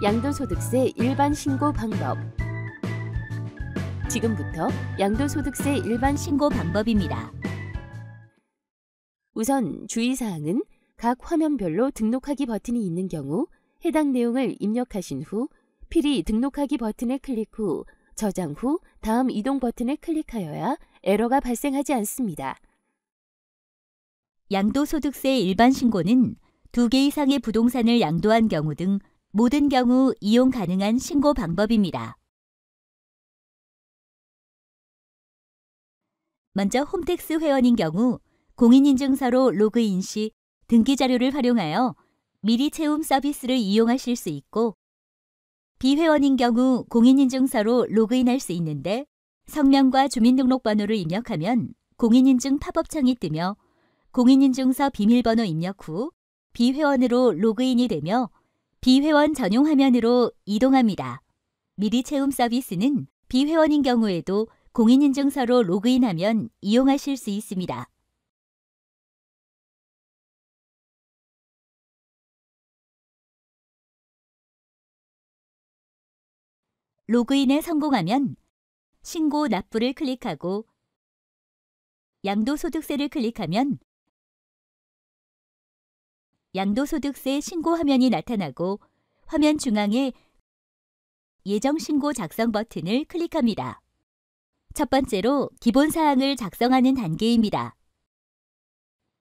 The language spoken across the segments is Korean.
양도소득세 일반 신고 방법 지금부터 양도소득세 일반 신고 방법입니다. 우선 주의사항은 각 화면별로 등록하기 버튼이 있는 경우 해당 내용을 입력하신 후 필히 등록하기 버튼을 클릭 후 저장 후 다음 이동 버튼을 클릭하여야 에러가 발생하지 않습니다. 양도소득세 일반 신고는 두 개 이상의 부동산을 양도한 경우 등 모든 경우 이용 가능한 신고 방법입니다. 먼저 홈택스 회원인 경우 공인인증서로 로그인 시 등기 자료를 활용하여 미리 채움 서비스를 이용하실 수 있고 비회원인 경우 공인인증서로 로그인할 수 있는데 성명과 주민등록번호를 입력하면 공인인증 팝업창이 뜨며 공인인증서 비밀번호 입력 후 비회원으로 로그인이 되며 비회원 전용 화면으로 이동합니다. 미리 체험 서비스는 비회원인 경우에도 공인인증서로 로그인하면 이용하실 수 있습니다. 로그인에 성공하면 신고 납부를 클릭하고 양도소득세를 클릭하면 양도소득세 신고 화면이 나타나고 화면 중앙에 예정 신고 작성 버튼을 클릭합니다. 첫 번째로 기본 사항을 작성하는 단계입니다.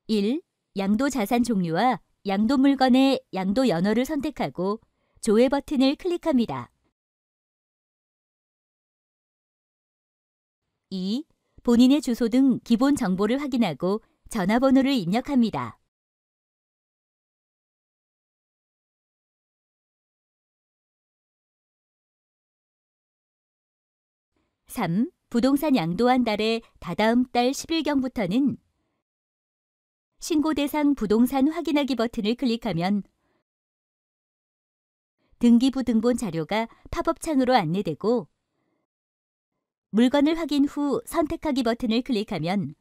1. 양도 자산 종류와 양도 물건의 양도 연어를 선택하고 조회 버튼을 클릭합니다. 2. 본인의 주소 등 기본 정보를 확인하고 전화번호를 입력합니다. 3. 부동산 양도 한 달에 다다음 달 10일경부터는 신고 대상 부동산 확인하기 버튼을 클릭하면 등기부등본 자료가 팝업창으로 안내되고 물건을 확인 후 선택하기 버튼을 클릭하면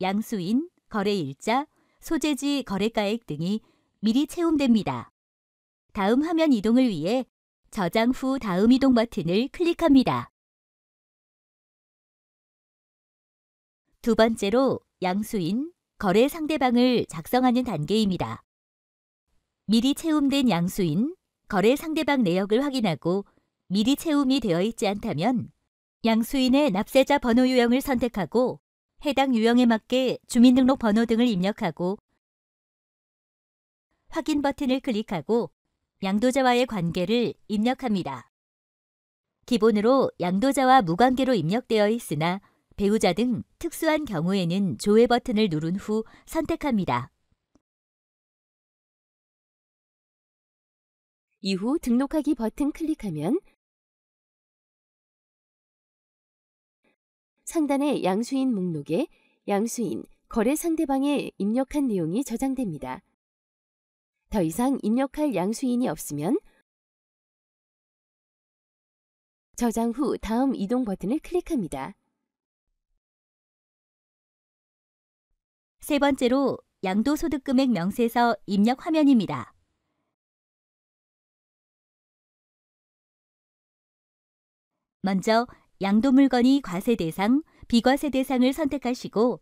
양수인, 거래일자, 소재지 거래가액 등이 미리 채움됩니다. 다음 화면 이동을 위해 저장 후 다음 이동 버튼을 클릭합니다. 두 번째로 양수인 거래 상대방을 작성하는 단계입니다. 미리 채움된 양수인 거래 상대방 내역을 확인하고 미리 채움이 되어 있지 않다면 양수인의 납세자 번호 유형을 선택하고 해당 유형에 맞게 주민등록 번호 등을 입력하고 확인 버튼을 클릭하고 양도자와의 관계를 입력합니다. 기본으로 양도자와 무관계로 입력되어 있으나 배우자 등 특수한 경우에는 조회 버튼을 누른 후 선택합니다. 이후 등록하기 버튼 클릭하면 상단의 양수인 목록에 양수인, 거래 상대방에 입력한 내용이 저장됩니다. 더 이상 입력할 양수인이 없으면 저장 후 다음 이동 버튼을 클릭합니다. 세 번째로 양도소득금액 명세서 입력 화면입니다. 먼저 양도물건이 과세 대상, 비과세 대상을 선택하시고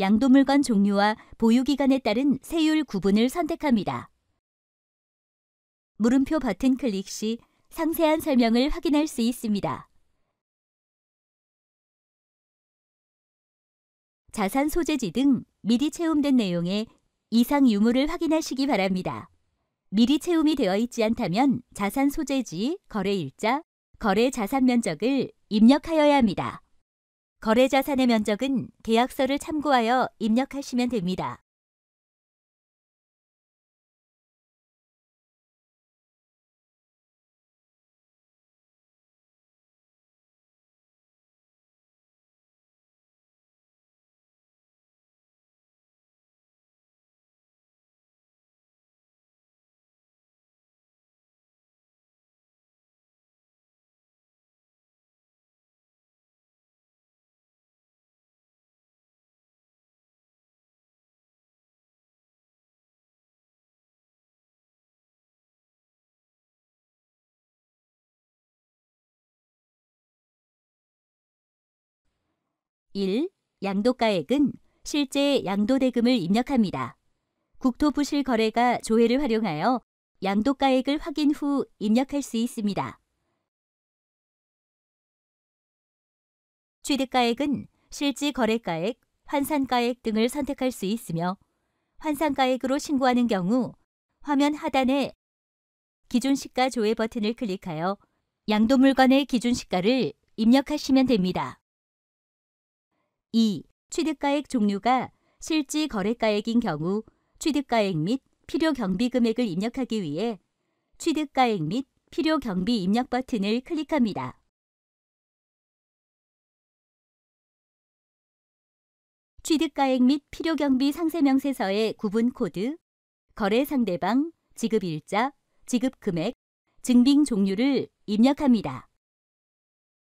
양도물건 종류와 보유기간에 따른 세율 구분을 선택합니다. 물음표 버튼 클릭 시 상세한 설명을 확인할 수 있습니다. 자산 소재지 등 미리 채움된 내용의 이상 유무를 확인하시기 바랍니다. 미리 채움이 되어 있지 않다면 자산 소재지, 거래일자, 거래 자산 면적을 입력하여야 합니다. 거래자산의 면적은 계약서를 참고하여 입력하시면 됩니다. 1. 양도가액은 실제 양도대금을 입력합니다. 국토부실 거래가 조회를 활용하여 양도가액을 확인 후 입력할 수 있습니다. 취득가액은 실지 거래가액, 환산가액 등을 선택할 수 있으며 환산가액으로 신고하는 경우 화면 하단에 기준시가 조회 버튼을 클릭하여 양도물건의 기준시가를 입력하시면 됩니다. 2. 취득가액 종류가 실지 거래가액인 경우 취득가액 및 필요 경비 금액을 입력하기 위해 취득가액 및 필요 경비 입력 버튼을 클릭합니다. 취득가액 및 필요 경비 상세명세서의 구분 코드, 거래 상대방, 지급 일자, 지급 금액, 증빙 종류를 입력합니다.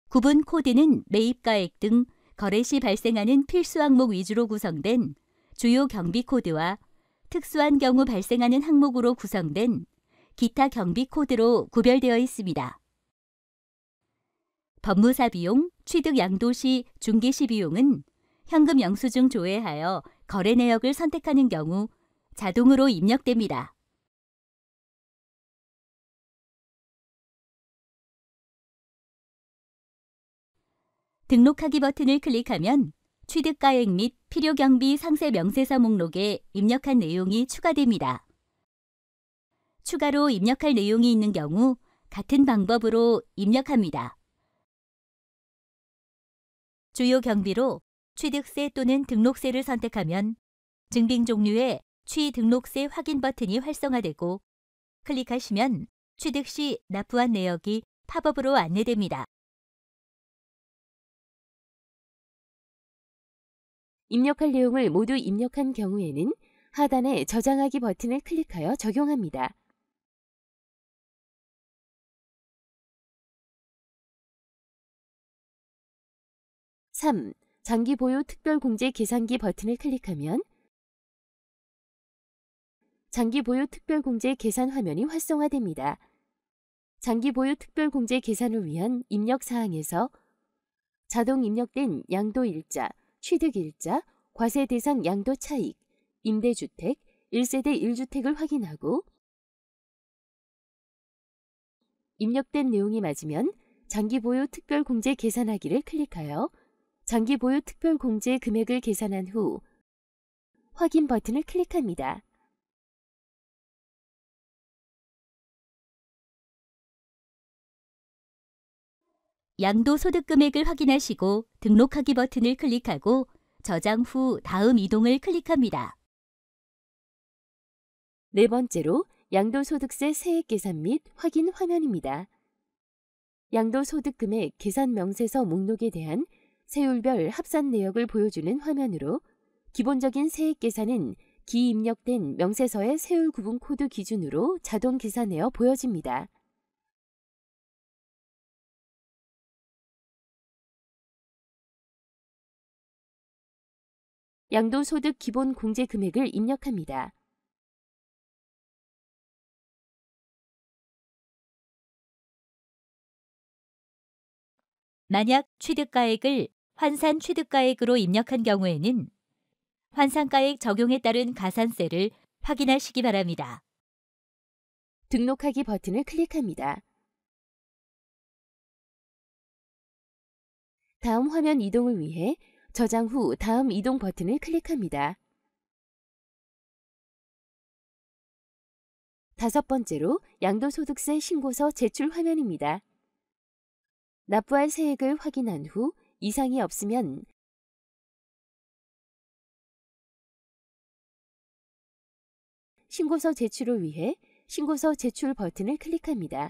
구분 코드는 매입가액 등 거래 시 발생하는 필수 항목 위주로 구성된 주요 경비 코드와 특수한 경우 발생하는 항목으로 구성된 기타 경비 코드로 구별되어 있습니다. 법무사 비용, 취득 양도시, 중개시 비용은 현금 영수증 조회하여 거래 내역을 선택하는 경우 자동으로 입력됩니다. 등록하기 버튼을 클릭하면 취득가액 및 필요경비 상세 명세서 목록에 입력한 내용이 추가됩니다. 추가로 입력할 내용이 있는 경우 같은 방법으로 입력합니다. 주요 경비로 취득세 또는 등록세를 선택하면 증빙 종류의 취등록세 확인 버튼이 활성화되고 클릭하시면 취득 시 납부한 내역이 팝업으로 안내됩니다. 입력할 내용을 모두 입력한 경우에는 하단의 저장하기 버튼을 클릭하여 적용합니다. (3) 장기 보유 특별공제 계산기 버튼을 클릭하면 장기 보유 특별공제 계산 화면이 활성화됩니다. 장기 보유 특별공제 계산을 위한 입력 사항에서 자동 입력된 양도 일자, 취득일자, 과세대상 양도 차익, 임대주택, 1세대 1주택을 확인하고 입력된 내용이 맞으면 장기보유 특별공제 계산하기를 클릭하여 장기보유 특별공제 금액을 계산한 후 확인 버튼을 클릭합니다. 양도 소득 금액을 확인하시고 등록하기 버튼을 클릭하고 저장 후 다음 이동을 클릭합니다. 네 번째로 양도소득세 세액 계산 및 확인 화면입니다. 양도소득금액 계산 명세서 목록에 대한 세율별 합산 내역을 보여주는 화면으로 기본적인 세액 계산은 기입력된 명세서의 세율 구분 코드 기준으로 자동 계산되어 보여집니다. 양도소득 기본 공제 금액을 입력합니다. 만약 취득가액을 환산 취득가액으로 입력한 경우에는 환산가액 적용에 따른 가산세를 확인하시기 바랍니다. 등록하기 버튼을 클릭합니다. 다음 화면 이동을 위해 저장 후 다음 이동 버튼을 클릭합니다. 다섯 번째로 양도소득세 신고서 제출 화면입니다. 납부할 세액을 확인한 후 이상이 없으면 신고서 제출을 위해 신고서 제출 버튼을 클릭합니다.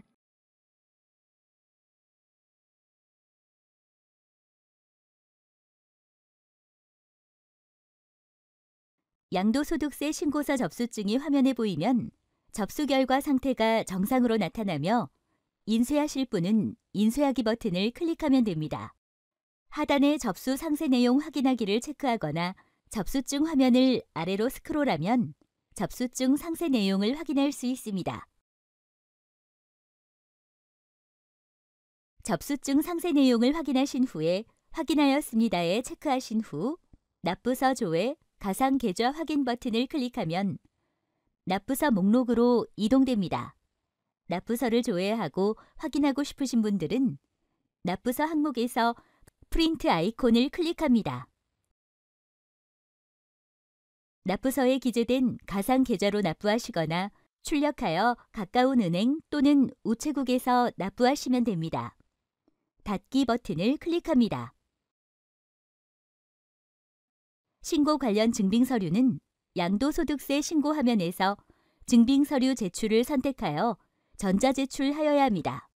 양도소득세 신고서 접수증이 화면에 보이면 접수 결과 상태가 정상으로 나타나며 인쇄하실 분은 인쇄하기 버튼을 클릭하면 됩니다. 하단의 접수 상세 내용 확인하기를 체크하거나 접수증 화면을 아래로 스크롤하면 접수증 상세 내용을 확인할 수 있습니다. 접수증 상세 내용을 확인하신 후에 확인하였습니다에 체크하신 후 납부서 조회 가상 계좌 확인 버튼을 클릭하면 납부서 목록으로 이동됩니다. 납부서를 조회하고 확인하고 싶으신 분들은 납부서 항목에서 프린트 아이콘을 클릭합니다. 납부서에 기재된 가상 계좌로 납부하시거나 출력하여 가까운 은행 또는 우체국에서 납부하시면 됩니다. 닫기 버튼을 클릭합니다. 신고 관련 증빙 서류는 양도소득세 신고 화면에서 증빙 서류 제출을 선택하여 전자제출하여야 합니다.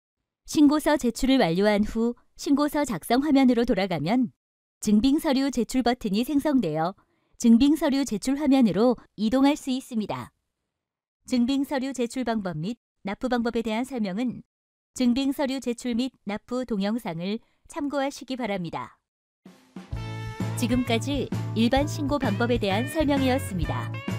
신고서 제출을 완료한 후 신고서 작성 화면으로 돌아가면 증빙 서류 제출 버튼이 생성되어 증빙 서류 제출 화면으로 이동할 수 있습니다. 증빙 서류 제출 방법 및 납부 방법에 대한 설명은 증빙 서류 제출 및 납부 동영상을 참고하시기 바랍니다. 지금까지 일반 신고 방법에 대한 설명이었습니다.